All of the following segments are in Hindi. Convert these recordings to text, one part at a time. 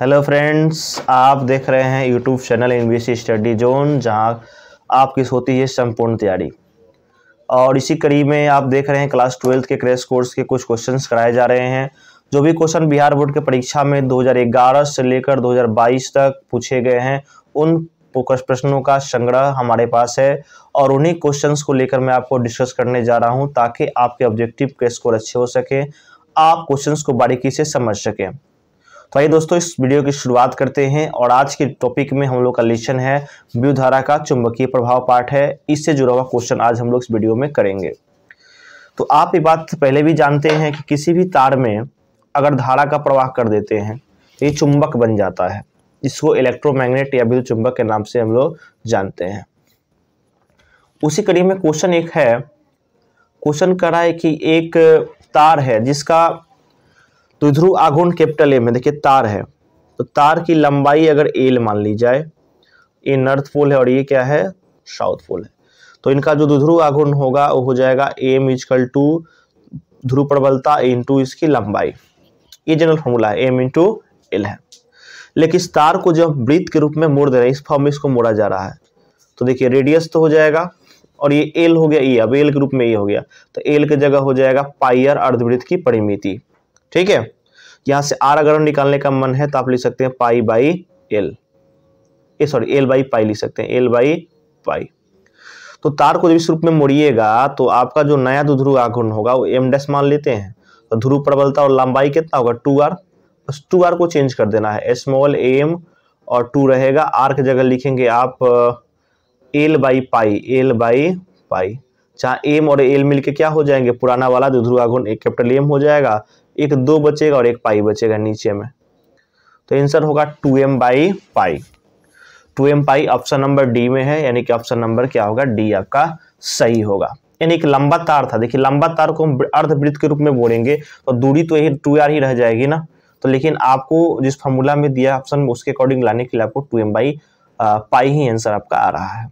हेलो फ्रेंड्स आप देख रहे हैं YouTube channel C study zone जहां आपकी होती है संपूर्ण तैयारी और इसी कड़ी में आप देख रहे हैं क्लास ट्वेल्थ के क्रैश कोर्स के कुछ क्वेश्चंस कराए जा रहे हैं जो भी क्वेश्चन बिहार बोर्ड के परीक्षा में 2011 से लेकर 2022 तक पूछे गए हैं उन प्रश्नों का संग्रह हमारे पास है और उन्हीं क्वेश्चन को लेकर मैं आपको डिस्कस करने जा रहा हूँ ताकि आपके ऑब्जेक्टिव के स्कोर अच्छे हो सके आप क्वेश्चंस को बारीकी से समझ सकें तो आइए दोस्तों इस वीडियो की शुरुआत करते हैं और आज के टॉपिक में हम लोग का लेसन है व्यूधारा का चुंबकीय प्रभाव पाठ है इससे जुड़ा हुआ क्वेश्चन आज हम लोग इस वीडियो में करेंगे तो आप ये बात पहले भी जानते हैं कि किसी भी तार में अगर धारा का प्रवाह कर देते हैं तो ये चुंबक बन जाता है इसको इलेक्ट्रोमैग्नेट या विद्युत चुंबक के नाम से हम लोग जानते हैं उसी कड़ी में क्वेश्चन एक है क्वेश्चन कह रहा है कि एक तार है जिसका तो ध्रुव आघूर्ण कैपिटल ए में देखिए तार है तो तार की लंबाई अगर एल मान ली जाए ये नॉर्थ पोल है और ये क्या है साउथ पोल है तो इनका जो ध्रुव आघूर्ण होगा वो हो जाएगा एम इजकल टू ध्रुव प्रबलता इंटू इसकी लंबाई ये जनरल फॉर्मूला है एम इंटू एल है लेकिन इस तार को जब वृत्त के रूप में मोड़ दे रहे हैं इस फॉर्म में इसको मोड़ा जा रहा है तो देखिए रेडियस तो हो जाएगा और ये एल हो गया ये अब एल के रूप में ये हो गया तो एल की जगह हो जाएगा पाइयर अर्धवृत्त की परिमिति ठीक है यहां से आर अगर निकालने का मन है तो आप लिख सकते हैं pi by L A sorry L by pi लिख सकते हैं एल बाई पाई तो तार को जब इस रूप में मोड़िएगा तो आपका जो नया जो ध्रुव आघूर्ण होगा वो एम डैश मान लेते हैं तो ध्रुव प्रबलता और लंबाई कितना होगा टू आर बस टू आर को चेंज कर देना है स्मॉल एम और टू रहेगा आर की जगह लिखेंगे आप L by pi L by pi जहाँ एम और एल मिलके क्या हो जाएंगे पुराना वाला जो आघूर्ण एक कैपिटल एम हो जाएगा एक दो बचेगा और एक पाई बचेगा नीचे में तो आंसर होगा two M by pi two M pi option number D में है यानी कि ऑप्शन नंबर क्या होगा डी आपका सही होगा यानी एक लंबा तार था देखिए लंबा तार को हम अर्धवृत्त के रूप में बोलेंगे तो दूरी तो यही टू आर ही रह जाएगी ना तो लेकिन आपको जिस फॉर्मूला में दिया ऑप्शन उसके अकॉर्डिंग लाने के लिए आपको टू एम बाई पाई ही आंसर आपका आ रहा है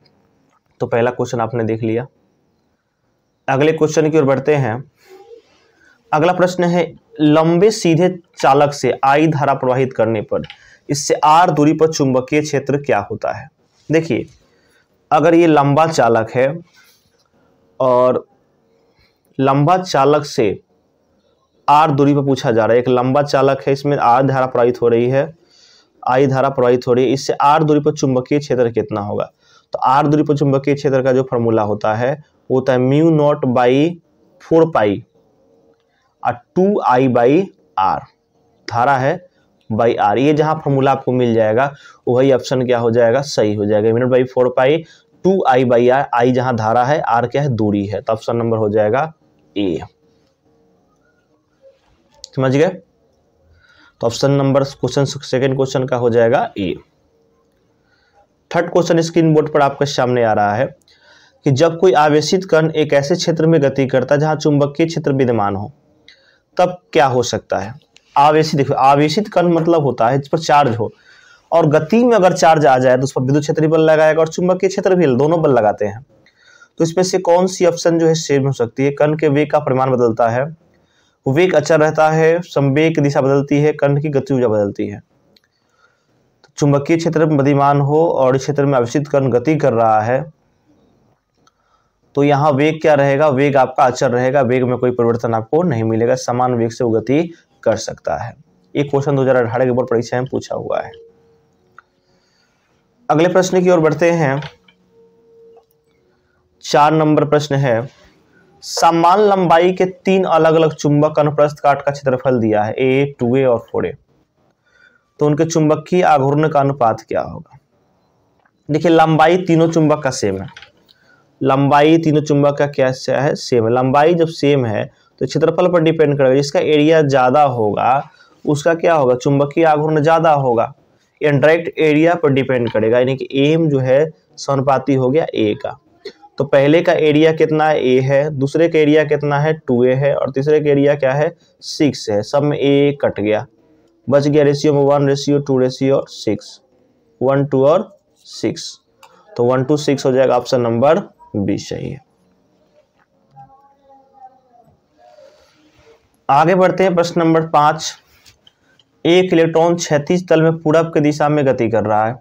तो पहला क्वेश्चन आपने देख लिया अगले क्वेश्चन की ओर बढ़ते हैं अगला प्रश्न है लंबे सीधे चालक से आई धारा प्रवाहित करने पर इससे आर दूरी पर चुंबकीय क्षेत्र क्या होता है देखिए अगर ये लंबा चालक है और लंबा चालक से आर दूरी पर पूछा जा रहा है एक लंबा चालक है इसमें आर धारा प्रवाहित हो रही है आई धारा प्रवाहित हो रही है इससे आर दूरी पर चुंबकीय क्षेत्र कितना होगा तो आर दूरी पर चुंबकीय क्षेत्र का जो फॉर्मूला होता है वो होता है mu naught by four pi और टू आई बाई आर धारा है बाई आर ये जहां फॉर्मूला आपको मिल जाएगा वही ऑप्शन क्या हो जाएगा सही हो जाएगा minute by four pi two I by R I जहां धारा है आर क्या है दूरी है तो ऑप्शन नंबर हो जाएगा ए समझ गए तो option number question second question का हो जाएगा A third question screen board पर आपके सामने आ रहा है कि जब कोई आवेशित कण एक ऐसे क्षेत्र में गति करता है जहां चुंबकीय क्षेत्र विद्यमान हो तब क्या हो सकता है आवेशित देखो आवेशित कण मतलब होता है जिस पर चार्ज हो और गति में अगर चार्ज आ जाए तो उस पर विद्युत क्षेत्र बल लगाएगा और चुंबकीय क्षेत्र भी दोनों बल लगाते हैं तो इसमें से कौन सी ऑप्शन जो है सेम हो सकती है कण के वेग का परिमाण बदलता है वेग अचर अच्छा रहता है संवेग की दिशा बदलती है कण की गति ऊर्जा बदलती है तो चुंबकीय क्षेत्र में बदिमान हो और क्षेत्र में अवशित कण गति कर रहा है तो यहाँ वेग क्या रहेगा वेग आपका अचर रहेगा वेग में कोई परिवर्तन आपको नहीं मिलेगा समान वेग से वो गति कर सकता है ये क्वेश्चन दो हजार अठारह के बोर्ड परीक्षा में पूछा हुआ है अगले प्रश्न की ओर बढ़ते हैं चार नंबर प्रश्न है समान लंबाई के तीन अलग अलग चुंबक अनुप्रस्थ काट का क्षेत्रफल दिया है ए टू ए और फोर ए तो उनके की आघूर्ण का अनुपात क्या होगा देखिए लंबाई तीनों चुंबक का सेम है लंबाई तीनों चुंबक का क्या क्या है सेम लंबाई जब सेम है तो क्षेत्रफल पर डिपेंड करेगा जिसका एरिया ज़्यादा होगा उसका क्या होगा चुंबकीय आघूर्ण ज़्यादा होगा इंडायरेक्ट एरिया पर डिपेंड करेगा यानी कि एम जो है समानुपाती हो गया ए का तो पहले का एरिया कितना ए है दूसरे का एरिया कितना है टू ए है और तीसरे का एरिया क्या है सिक्स है सब में ए कट गया बच गया रेशियो में वन रेशियो टू रेशियो और सिक्स वन टू और सिक्स तो वन टू सिक्स हो जाएगा ऑप्शन नंबर बीस चाहिए आगे बढ़ते हैं प्रश्न नंबर पांच एक इलेक्ट्रॉन क्षैतिज तल में पूरब की दिशा में गति कर रहा है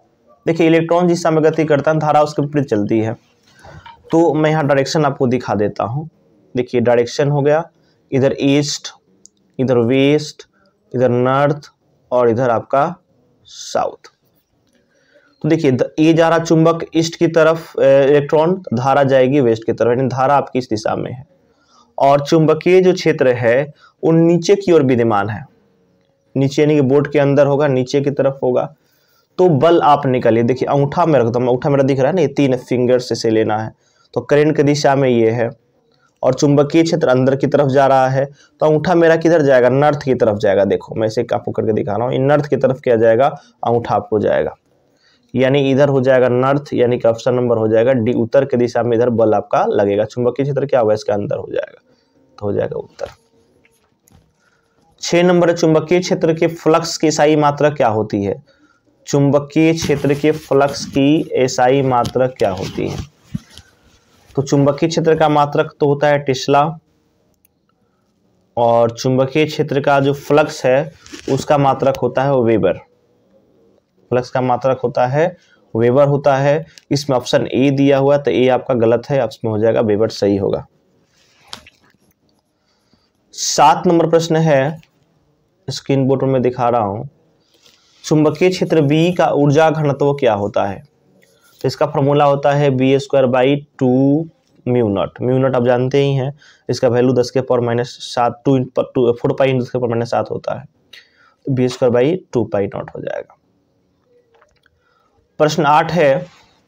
देखिए इलेक्ट्रॉन जिस दिशा में गति करता है धारा उसके विपरीत चलती है तो मैं यहाँ डायरेक्शन आपको दिखा देता हूँ देखिए डायरेक्शन हो गया इधर ईस्ट इधर वेस्ट इधर नॉर्थ और इधर आपका साउथ तो देखिए ये जा रहा चुंबक ईस्ट की तरफ इलेक्ट्रॉन धारा जाएगी वेस्ट की तरफ यानी धारा आपकी इस दिशा में है और चुंबकीय जो क्षेत्र है वो नीचे की ओर विद्यमान है नीचे यानी कि बोर्ड के अंदर होगा नीचे की तरफ होगा तो बल आप निकालिए देखिए अंगूठा में रखता हूँ अंगूठा मेरा दिख रहा है ना ये तीन फिंगर्स से लेना है तो करेंट की दिशा में ये है और चुंबकीय क्षेत्र अंदर की तरफ जा रहा है तो अंगूठा मेरा किधर जाएगा नर्थ की तरफ जाएगा देखो मैं इसे आपको करके दिखा रहा हूँ नर्थ की तरफ क्या जाएगा अंगूठा आपको जाएगा यानी इधर हो जाएगा नॉर्थ यानी कि ऑप्शन नंबर हो जाएगा डी उत्तर की दिशा में इधर बल आपका लगेगा चुंबकीय क्षेत्र क्या होगा इसके अंदर हो जाएगा तो हो जाएगा उत्तर छह नंबर चुंबकीय क्षेत्र के फ्लक्स की ईसाई मात्रा क्या होती है चुंबकीय क्षेत्र के फ्लक्स की ईसाई मात्रा क्या होती है तो चुंबकीय क्षेत्र का मात्रक तो होता है टिस्ला और चुंबकीय क्षेत्र का जो फ्लक्स है उसका मात्रक होता है वेबर फ्लक्स का मात्रक होता है वेबर होता है इसमें ऑप्शन ए दिया हुआ तो ए आपका गलत है ऑप्शन हो जाएगा वेबर सही होगा सात नंबर प्रश्न है स्क्रीन बोर्ड में दिखा रहा हूं चुंबकीय क्षेत्र बी का ऊर्जा घनत्व क्या होता है तो इसका फॉर्मूला होता है B square by two mu naught mu naught आप जानते ही हैं इसका वैल्यू दस के पावर माइनस सात two into four pi into दस के पावर माइनस सात होता है B square by two pi naught हो जाएगा प्रश्न आठ है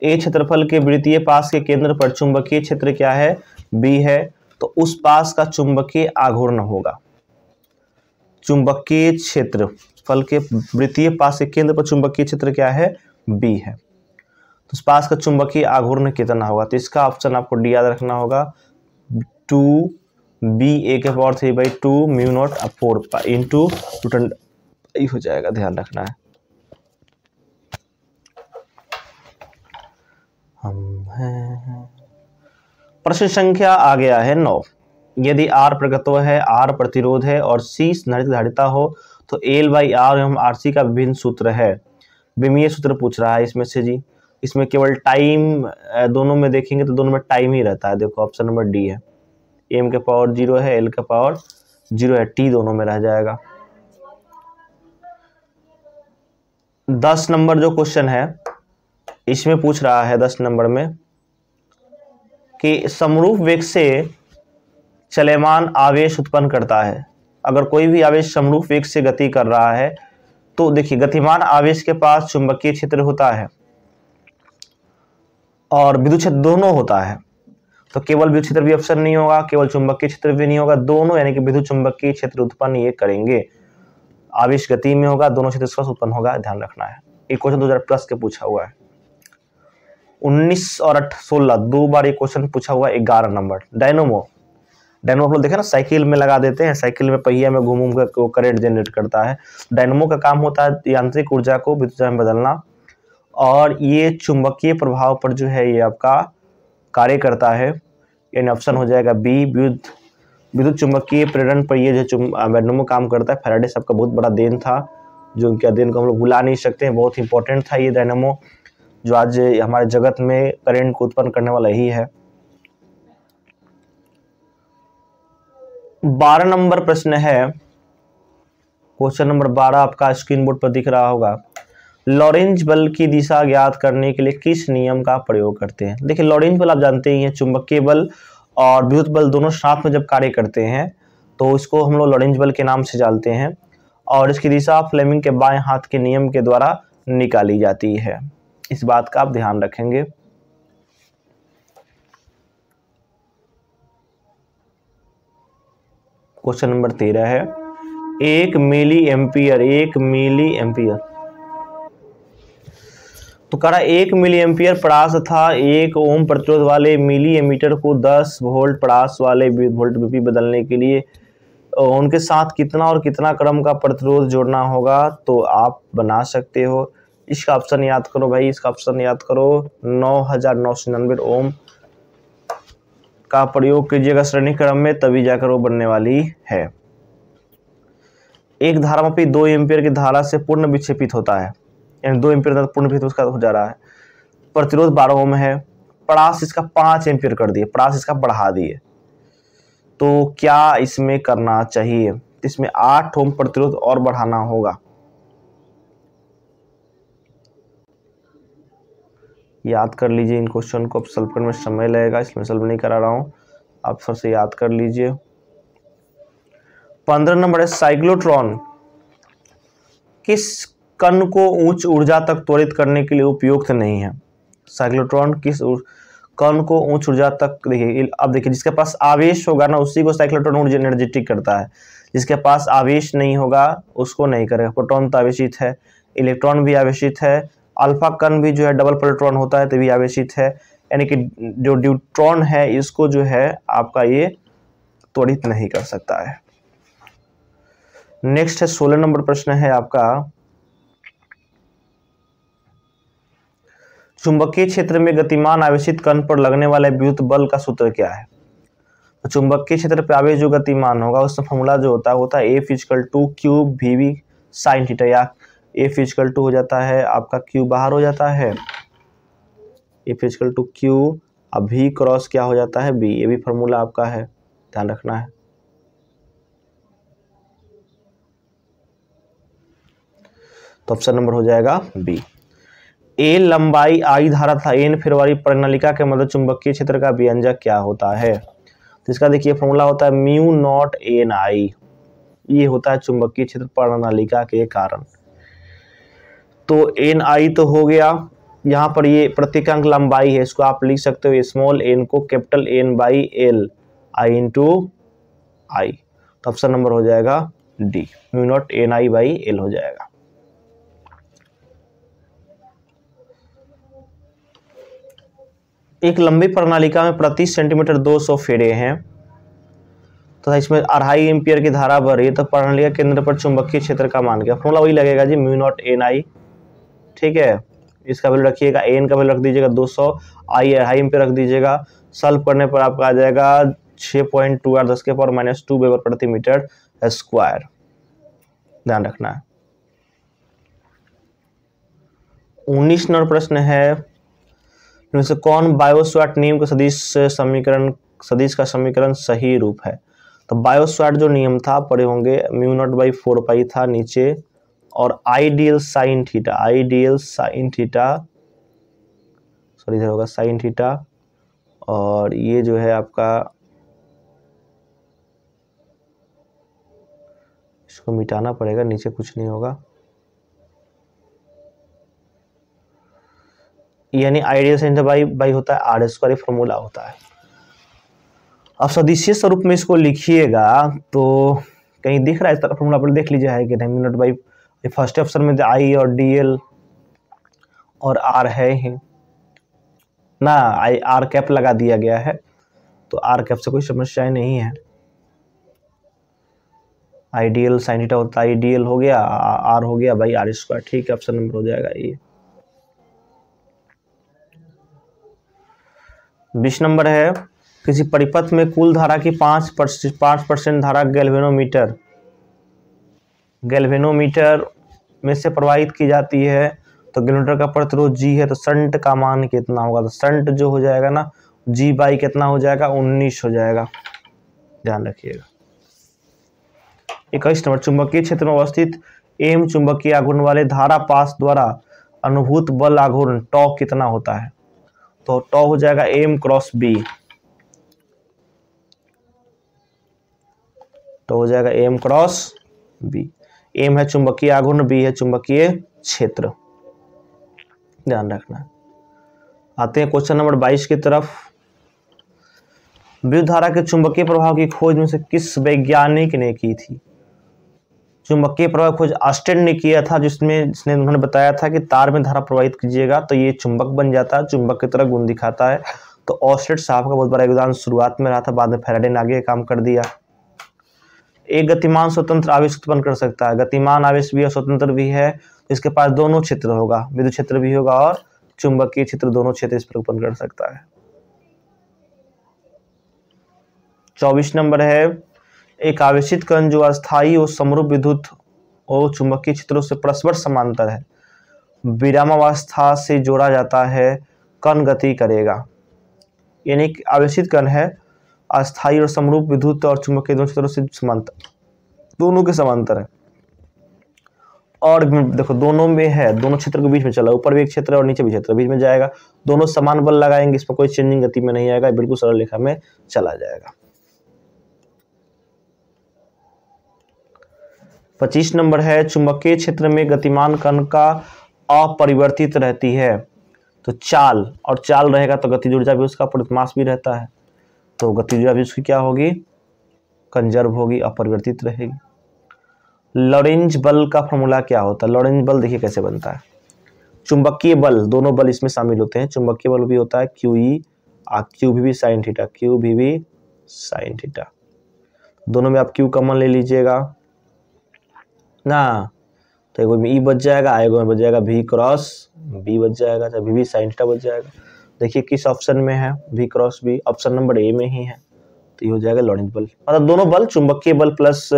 ए क्षेत्रफल के वृत्तीय पास के केंद्र पर चुंबकीय क्षेत्र क्या है बी है तो उस पास का चुंबकीय आघूर्ण होगा चुंबकीय क्षेत्र फल के वृत्तीय पास के केंद्र पर चुंबकीय क्षेत्र क्या है बी है तो उस पास का चुंबकीय आघूर्ण कितना होगा तो इसका ऑप्शन आपको डी याद रखना होगा टू बी ए के power three by two mu naught four two two हो जाएगा ध्यान रखना है हम हैं प्रश्न संख्या आ गया है नौ यदि आर प्रगत्व है आर प्रतिरोध है और सी निर्धारित धारिता हो तो एल बाई आर एवं आर सी का विभिन्न सूत्र है विमीय सूत्र पूछ रहा है इसमें से जी इसमें केवल टाइम दोनों में देखेंगे तो दोनों में टाइम ही रहता है देखो ऑप्शन नंबर डी है एम का पावर जीरो है एल का पावर जीरो है टी दोनों में रह जाएगा दस नंबर जो क्वेश्चन है इसमें पूछ रहा है दस नंबर में कि समरूप वेग से चलेमान आवेश उत्पन्न करता है अगर कोई भी आवेश समरूप वेग से गति कर रहा है तो देखिए गतिमान आवेश के पास चुंबकीय क्षेत्र होता है और विद्युत क्षेत्र दोनों होता है तो केवल विद्युत क्षेत्र भी अवसर नहीं होगा केवल चुंबकीय क्षेत्र भी नहीं होगा दोनों यानी कि विद्युत चुंबकीय क्षेत्र उत्पन्न ये करेंगे आवेश गति में होगा दोनों क्षेत्र स्वस्थ उत्पन्न होगा ध्यान रखना है एक क्वेश्चन दो प्लस के पूछा हुआ है उन्नीस और अठ सोलह दो बार ये क्वेश्चन पूछा हुआ ग्यारह नंबर डायनोमो डायनोमो आप लोग देखे ना साइकिल में लगा देते हैं साइकिल में पहिया में घूम घूम कर वो करंट जनरेट करता है डायनोमो का काम होता है यांत्रिक ऊर्जा को विद्युत में बदलना और ये चुंबकीय प्रभाव पर जो है ये आपका कार्य करता है यानी ऑप्शन हो जाएगा बी विद्युत विद्युत चुंबकीय प्रेरण पर ये जो डायनोमो काम करता है फेराडे साहब का बहुत बड़ा देन था जो उनके अध्ययन को हम लोग भुला नहीं सकते हैं बहुत इंपॉर्टेंट था ये डायनोमो जो आज हमारे जगत में करंट को उत्पन्न करने वाला ही है बारह नंबर प्रश्न है क्वेश्चन नंबर बारह आपका स्क्रीन बोर्ड पर दिख रहा होगा लॉरेंज बल की दिशा ज्ञात करने के लिए किस नियम का प्रयोग करते हैं देखिए लॉरेंज बल आप जानते ही हैं चुंबकीय बल और विद्युत बल दोनों साथ में जब कार्य करते हैं तो इसको हम लोग लॉरेंज बल के नाम से जानते हैं और इसकी दिशा फ्लेमिंग के बाएं हाथ के नियम के द्वारा निकाली जाती है इस बात का आप ध्यान रखेंगे क्वेश्चन नंबर तेरह है एक मिली एम्पियर एक मिली एम्पियर तो करा एक मिली एम्पियर पड़ास था एक ओम प्रतिरोध वाले मिली एमीटर को दस वोल्ट पड़ास वाले वोल्ट बीपी बदलने के लिए उनके साथ कितना और कितना क्रम का प्रतिरोध जोड़ना होगा तो आप बना सकते हो इसका ऑप्शन याद करो भाई इसका ऑप्शन याद करो नौ हजार नौ सौ ओम का प्रयोग कीजिएगा श्रेणी क्रम में तभी जाकर वो बनने वाली है एक धारा में दो एम्पियर की धारा से पूर्ण विक्षेपित होता है यानी दो एम्पियर पूर्ण विक्षेपित उसका हो जा रहा है प्रतिरोध बारह ओम है पड़ास इसका पांच एम्पियर कर दिए पड़ास इसका बढ़ा दिए तो क्या इसमें करना चाहिए इसमें आठ ओम प्रतिरोध और बढ़ाना होगा याद कर लीजिए इन क्वेश्चन को अब सल्व करने में समय लगेगा इसमें सल्व नहीं करा रहा हूँ आप सर से याद कर लीजिए पंद्रह नंबर है साइक्लोट्रॉन किस कण को उच्च ऊर्जा तक त्वरित करने के लिए उपयुक्त नहीं है साइक्लोट्रॉन किस कण को उच्च ऊर्जा तक देखिए अब देखिए जिसके पास आवेश होगा ना उसी को साइक्लोट्रॉन ऊर्जा एनर्जेटिक करता है जिसके पास आवेश नहीं होगा उसको नहीं करेगा प्रोटॉन तो आवेशित है इलेक्ट्रॉन भी आवेशित है अल्फा कन भी जो है डबल प्लेट्रॉन होता है तभी आवेशित है यानी कि जो ड्यूट्रॉन है इसको जो है आपका ये त्वरित नहीं कर सकता है नेक्स्ट है सोलह नंबर प्रश्न है आपका चुंबकीय क्षेत्र में गतिमान आवेशित कण पर लगने वाले विद्युत बल का सूत्र क्या है तो चुंबकीय क्षेत्र पर आवेश जो गतिमान होगा उसका फॉर्मूला जो होता है होता है A physical two cube V V sine theta या ए फिजिकल टू हो जाता है आपका क्यू बाहर हो जाता है ए फिजिकल टू क्यू अब भी क्रॉस क्या हो जाता है बी ये भी फॉर्मूला आपका है ध्यान रखना है तो ऑप्शन नंबर हो जाएगा बी ए लंबाई आई धारा था एन फेरवारी प्रणालिका के मदद चुंबकीय क्षेत्र का व्यंजक क्या होता है तो इसका देखिए फॉर्मूला होता है म्यू नॉट एन आई ये होता है चुंबकीय क्षेत्र प्रणालिका के कारण तो एन आई तो हो गया यहाँ पर ये प्रतीकांक लंबाई है इसको आप लिख सकते हो स्मॉल एन को capital N by L I in two I तो ऑप्शन नंबर हो जाएगा D mu naught N I by L हो जाएगा एक लंबी प्रणालिका में प्रति सेंटीमीटर 200 फेरे हैं तथा तो इसमें अढ़ाई एम्पियर की धारा भर रही है तो प्रणालिका केंद्र पर चुंबकीय क्षेत्र का मान गया फॉर्मूला वही लगेगा जी म्यू नॉट एन आई ठीक है इसका वैल्यू रखिएगा ए एन का वैल्यू रख दीजिएगा 200 सौ आई हाई एम पे रख दीजिएगा सल्व करने पर आपका आ जाएगा छह पॉइंट टू आठ दस के पावर माइनस टू वेबर प्रति मीटर स्क्वायर ध्यान रखना है उन्नीस नंबर प्रश्न है से कौन बायोस्वाट नियम का सदिश समीकरण सदिश का समीकरण सही रूप है तो बायोस्वाट जो नियम था पड़े होंगे mu naught by four pi था नीचे और ideal sine theta ideal sine theta sorry इधर होगा साइन थीटा और ये जो है आपका इसको मिटाना पड़ेगा नीचे कुछ नहीं होगा यानी ideal sine theta by by होता है आर स्क्वायर फॉर्मूला होता है अब सदस्य स्वरूप में इसको लिखिएगा तो कहीं दिख रहा है इस तरह फॉर्मूला पर देख लीजिए है कि नहीं मिनट बाई ये फर्स्ट ऑप्शन में आई और डी एल और आर है ही ना आई आर कैप लगा दिया गया है तो आर कैप से कोई समस्या नहीं है आईडीएल साइन थीटा होता है आईडीएल हो गया आर हो गया भाई आर स्क्वायर ठीक है ऑप्शन नंबर हो जाएगा ये बीस नंबर है किसी परिपथ में कुल धारा की पांच पांच परसेंट धारा गैल्वेनोमीटर गैल्वेनोमीटर में से प्रवाहित की जाती है तो किलोमीटर का प्रतिरोध जी है तो संट का मान कितना होगा तो संट जो हो जाएगा ना जी बाई कितना हो जाएगा उन्नीस हो जाएगा ध्यान रखिएगा इक्कीस नंबर चुंबकीय क्षेत्र में अवस्थित एम चुंबकीय आघूर्ण वाले धारा पास द्वारा अनुभूत बल आघूर्ण टॉ कितना होता है तो टॉ हो जाएगा एम क्रॉस बी तो हो जाएगा एम क्रॉस बी एम है चुंबकीय आघूर्ण बी है चुंबकीय क्षेत्र ध्यान रखना आते हैं क्वेश्चन नंबर बाईस की तरफ विद्युत धारा के चुंबकीय प्रभाव की खोज में से किस वैज्ञानिक ने की थी चुंबकीय प्रभाव खोज आस्टेन ने किया था जिसमें जिसने उन्होंने बताया था कि तार में धारा प्रवाहित कीजिएगा तो ये चुंबक बन जाता है चुंबक की तरह गुण दिखाता है तो ऑस्टेड साहब का बहुत बड़ा योगदान शुरुआत में रहा था बाद में फेराडे ने आगे काम कर दिया एक गतिमान स्वतंत्र आवेश उत्पन्न कर सकता है गतिमान आवेश भी और स्वतंत्र भी है तो इसके पास दोनों क्षेत्र होगा विद्युत क्षेत्र भी होगा और चुंबकीय क्षेत्र दोनों क्षेत्र इस पर उत्पन्न कर सकता है चौबीस नंबर है एक आवेशित कण जो अस्थायी और समरूप विद्युत और चुंबकीय क्षेत्रों से परस्पर समांतर है विरामावस्था से जोड़ा जाता है कण गति करेगा यानी आवेशित कण है अस्थायी और समरूप विद्युत और चुंबकीय दोनों क्षेत्रों से समांतर दोनों के समांतर है और देखो दोनों में है दोनों क्षेत्र के बीच में चला ऊपर भी एक क्षेत्र और नीचे भी क्षेत्र बीच में जाएगा दोनों समान बल लगाएंगे इसमें कोई चेंजिंग गति में नहीं आएगा बिल्कुल सरल रेखा में चला जाएगा पच्चीस नंबर है चुंबकीय क्षेत्र में गतिमान कण का अपरिवर्तित रहती है तो चाल और चाल रहेगा तो गतिज ऊर्जा भी उसका प्रतिमास भी रहता है तो गति जो अभी उसकी क्या होगी कंजर्व होगी अपरिवर्तित रहेगी लॉरेंज बल का फॉर्मूला क्या होता है लॉरेंज बल देखिए कैसे बनता है चुंबकीय बल दोनों बल इसमें शामिल होते हैं चुंबकीय बल भी होता है क्यू ई और क्यू भी, भी साइन थीटा क्यू भी, भी साइन थीटा दोनों में आप क्यू कॉमन ले लीजिएगा ना तो एगो में ई बच जाएगा एगो में बच जाएगा भी क्रॉस बी बच जाएगा चाहे भी, भी साइन थीटा बच जाएगा देखिए किस ऑप्शन में है V cross B option number A में ही है तो ये हो जाएगा लॉरेंज बल मतलब दोनों बल चुंबकीय बल प्लस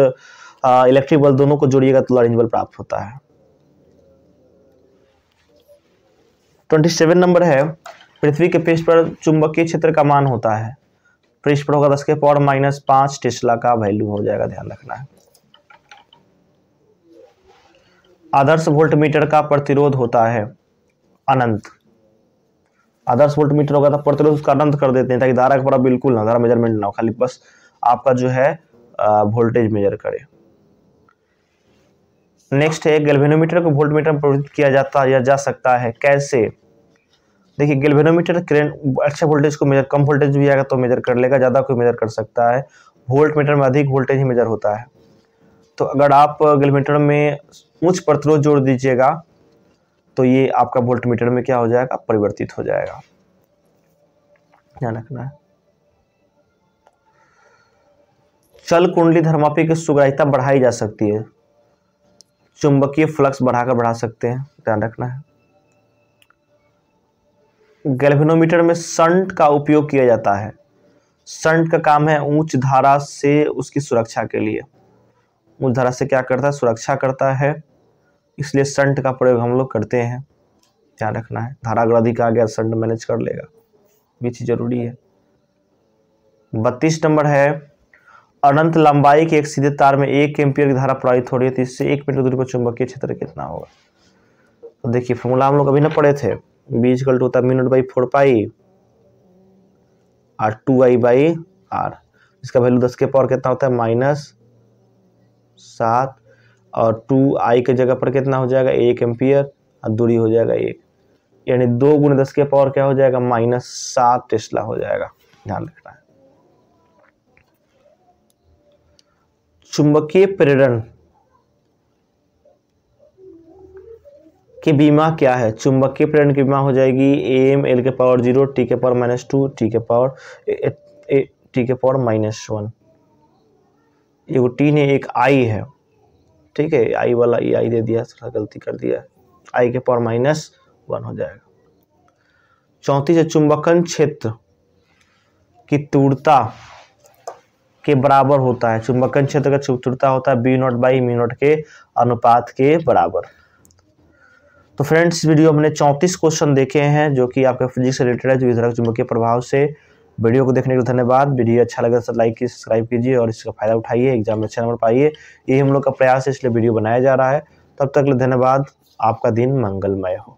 इलेक्ट्रिक बल दोनों को जोड़िएगा तो लॉरेंज बल प्राप्त होता है ट्वेंटी सेवन नंबर है पृथ्वी के पृष्ठ पर चुंबकीय क्षेत्र का मान होता है पृष्ठ पर होगा दस के पावर माइनस पांच टेस्ला का वैल्यू हो जाएगा ध्यान रखना है आदर्श वोल्टमीटर का प्रतिरोध होता है अनंत आदर्श वोल्ट मीटर होगा तो प्रतिरोध उसका अनंत कर देते हैं ताकि धारा का बिल्कुल ना धारा मेजरमेंट ना हो खाली बस आपका जो है वोल्टेज मेजर करे नेक्स्ट है गेल्वेनोमीटर को वोल्टमीटर में किया जाता या जा सकता है कैसे देखिए गेल्वेनोमीटर करेंट अच्छा वोल्टेज को मेजर कम वोल्टेज भी आएगा तो मेजर कर लेगा ज़्यादा कोई मेजर कर सकता है वोल्ट मीटर में अधिक वोल्टेज ही मेजर होता है तो अगर आप गेल्वेनोमीटर में उच्च प्रतिरोध जोड़ दीजिएगा तो ये आपका वोल्टमीटर में क्या हो जाएगा परिवर्तित हो जाएगा ध्यान रखना है चल कुंडली धर्मापी की सुग्राहिता बढ़ाई जा सकती है चुंबकीय फ्लक्स बढ़ाकर बढ़ा सकते हैं ध्यान रखना है गैल्वेनोमीटर में संट का उपयोग किया जाता है संट का काम है ऊंच धारा से उसकी सुरक्षा के लिए ऊंच धारा से क्या करता है सुरक्षा करता है इसलिए संट का प्रयोग हम लोग करते हैं ध्यान रखना है धाराग्र अधिक आ गया संट मैनेज कर लेगा भी चीज़ जरूरी है बत्तीस नंबर है अनंत लंबाई के एक सीधे तार में एक एम्पियर की धारा प्रवाहित हो रही है तो इससे एक मीटर दूरी पर चुंबकीय क्षेत्र कितना होगा तो देखिए फॉर्मूला हम लोग अभी ना पढ़े थे बीज कल टू होता है minute by four pi R two I by R इसका वैल्यू दस के पावर कितना होता है माइनस सात और टू आई के जगह पर कितना हो जाएगा एक एम्पियर और दूरी हो जाएगा एक यानी दो गुण दस के पावर क्या हो जाएगा माइनस सात टेस्ला हो जाएगा ध्यान रखना है चुंबकीय प्रेरण की बीमा क्या है चुंबकीय प्रेरण की बीमा हो जाएगी ए एम एल के पावर जीरो टी के पावर माइनस टू टी के पावर टी के पावर माइनस वन एगो टी ने एक आई है ठीक है आई वाला ई आई दे दिया थोड़ा गलती कर दिया आई के पावर माइनस वन हो जाएगा चौंतीस है चुंबकन क्षेत्र की तीव्रता के बराबर होता है चुंबकन क्षेत्र का तीव्रता होता है B naught by mu naught के अनुपात के बराबर तो फ्रेंड्स वीडियो हमने चौंतीस क्वेश्चन देखे हैं जो कि आपके फिजिक्स रिलेटेड है जो विधरक चुंबकीय प्रभाव से वीडियो को देखने के लिए धन्यवाद वीडियो अच्छा लगे तो लाइक कीजिए सब्सक्राइब कीजिए और इसका फायदा उठाइए एग्जाम में अच्छा नंबर पाइए ये हम लोग का प्रयास है इसलिए वीडियो बनाया जा रहा है तब तक धन्यवाद आपका दिन मंगलमय हो